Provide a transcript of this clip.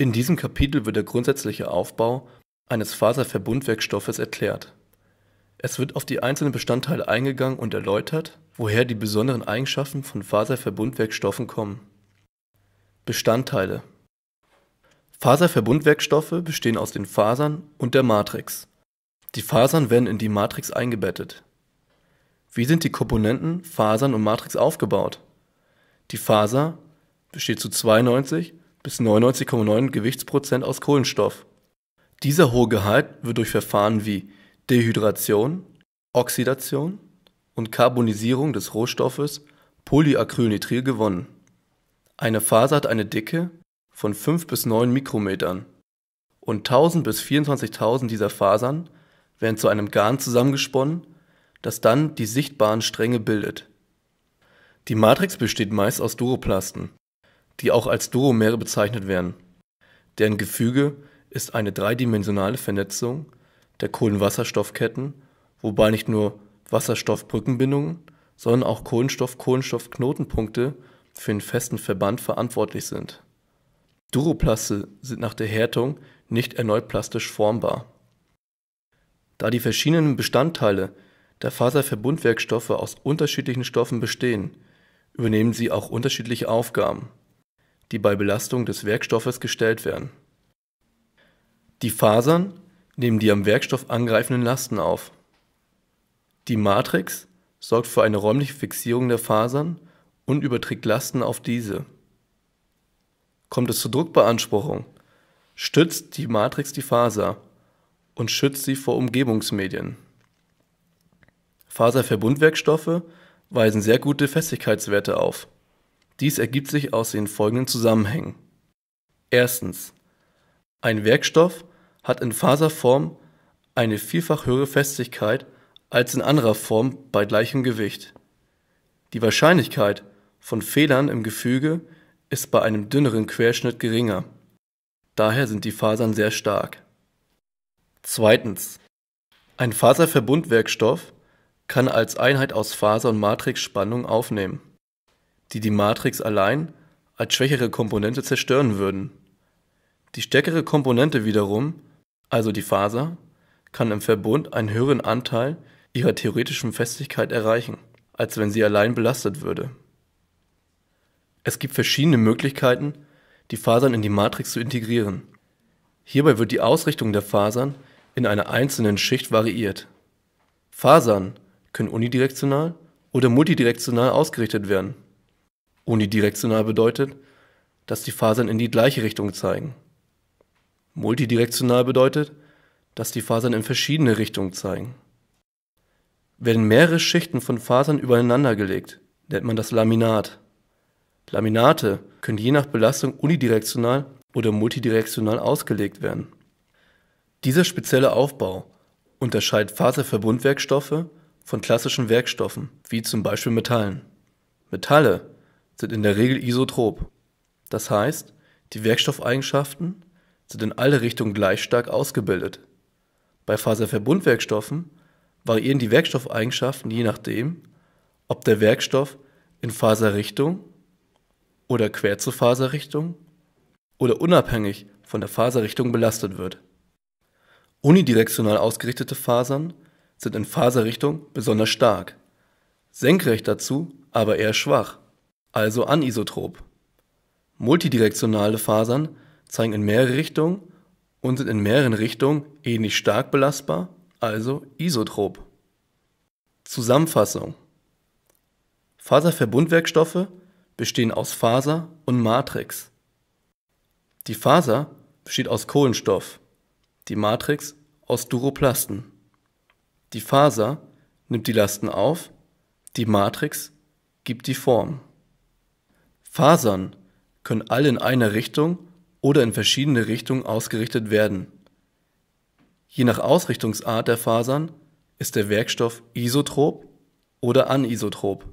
In diesem Kapitel wird der grundsätzliche Aufbau eines Faserverbundwerkstoffes erklärt. Es wird auf die einzelnen Bestandteile eingegangen und erläutert, woher die besonderen Eigenschaften von Faserverbundwerkstoffen kommen. Bestandteile Faserverbundwerkstoffe bestehen aus den Fasern und der Matrix. Die Fasern werden in die Matrix eingebettet. Wie sind die Komponenten Fasern und Matrix aufgebaut? Die Faser besteht zu 92 bis 99,9 Gewichtsprozent aus Kohlenstoff. Dieser hohe Gehalt wird durch Verfahren wie Dehydration, Oxidation und Carbonisierung des Rohstoffes Polyacrylnitril gewonnen. Eine Faser hat eine Dicke von 5 bis 9 Mikrometern und 1000 bis 24.000 dieser Fasern werden zu einem Garn zusammengesponnen, das dann die sichtbaren Stränge bildet. Die Matrix besteht meist aus Duroplasten, die auch als Duomeere bezeichnet werden. Deren Gefüge ist eine dreidimensionale Vernetzung der Kohlenwasserstoffketten, wobei nicht nur Wasserstoffbrückenbindungen, sondern auch Kohlenstoff-Kohlenstoff-Knotenpunkte für den festen Verband verantwortlich sind. Duroplaste sind nach der Härtung nicht erneut plastisch formbar. Da die verschiedenen Bestandteile der Faserverbundwerkstoffe aus unterschiedlichen Stoffen bestehen, übernehmen sie auch unterschiedliche Aufgaben die bei Belastung des Werkstoffes gestellt werden. Die Fasern nehmen die am Werkstoff angreifenden Lasten auf. Die Matrix sorgt für eine räumliche Fixierung der Fasern und überträgt Lasten auf diese. Kommt es zur Druckbeanspruchung, stützt die Matrix die Faser und schützt sie vor Umgebungsmedien. Faserverbundwerkstoffe weisen sehr gute Festigkeitswerte auf. Dies ergibt sich aus den folgenden Zusammenhängen. Erstens. Ein Werkstoff hat in Faserform eine vielfach höhere Festigkeit als in anderer Form bei gleichem Gewicht. Die Wahrscheinlichkeit von Fehlern im Gefüge ist bei einem dünneren Querschnitt geringer. Daher sind die Fasern sehr stark. Zweitens. Ein Faserverbundwerkstoff kann als Einheit aus Faser und Matrixspannung aufnehmen die die Matrix allein als schwächere Komponente zerstören würden. Die stärkere Komponente wiederum, also die Faser, kann im Verbund einen höheren Anteil ihrer theoretischen Festigkeit erreichen, als wenn sie allein belastet würde. Es gibt verschiedene Möglichkeiten, die Fasern in die Matrix zu integrieren. Hierbei wird die Ausrichtung der Fasern in einer einzelnen Schicht variiert. Fasern können unidirektional oder multidirektional ausgerichtet werden. Unidirektional bedeutet, dass die Fasern in die gleiche Richtung zeigen. Multidirektional bedeutet, dass die Fasern in verschiedene Richtungen zeigen. Werden mehrere Schichten von Fasern übereinander gelegt, nennt man das Laminat. Laminate können je nach Belastung unidirektional oder multidirektional ausgelegt werden. Dieser spezielle Aufbau unterscheidet Faserverbundwerkstoffe von klassischen Werkstoffen, wie zum Beispiel Metallen. Metalle sind in der Regel isotrop. Das heißt, die Werkstoffeigenschaften sind in alle Richtungen gleich stark ausgebildet. Bei Faserverbundwerkstoffen variieren die Werkstoffeigenschaften je nachdem, ob der Werkstoff in Faserrichtung oder quer zur Faserrichtung oder unabhängig von der Faserrichtung belastet wird. Unidirektional ausgerichtete Fasern sind in Faserrichtung besonders stark, senkrecht dazu aber eher schwach also anisotrop. Multidirektionale Fasern zeigen in mehrere Richtungen und sind in mehreren Richtungen ähnlich stark belastbar, also isotrop. Zusammenfassung Faserverbundwerkstoffe bestehen aus Faser und Matrix. Die Faser besteht aus Kohlenstoff, die Matrix aus Duroplasten. Die Faser nimmt die Lasten auf, die Matrix gibt die Form. Fasern können alle in einer Richtung oder in verschiedene Richtungen ausgerichtet werden. Je nach Ausrichtungsart der Fasern ist der Werkstoff isotrop oder anisotrop